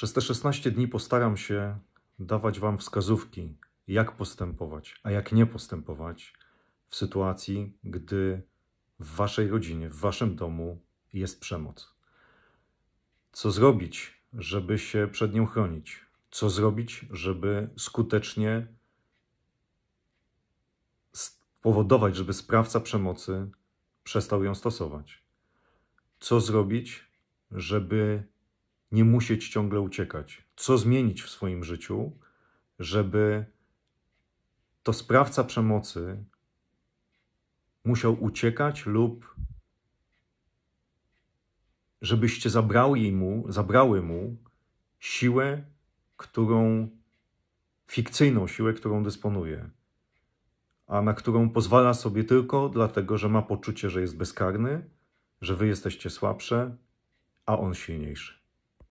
Przez te 16 dni postaram się dawać Wam wskazówki, jak postępować, a jak nie postępować w sytuacji, gdy w Waszej rodzinie, w Waszym domu jest przemoc. Co zrobić, żeby się przed nią chronić? Co zrobić, żeby skutecznie powodować, żeby sprawca przemocy przestał ją stosować? Co zrobić, żeby nie musieć ciągle uciekać? Co zmienić w swoim życiu, żeby to sprawca przemocy musiał uciekać lub żebyście zabrali mu, zabrały mu siłę, którą fikcyjną siłę, którą dysponuje, a na którą pozwala sobie tylko dlatego, że ma poczucie, że jest bezkarny, że wy jesteście słabsze, a on silniejszy.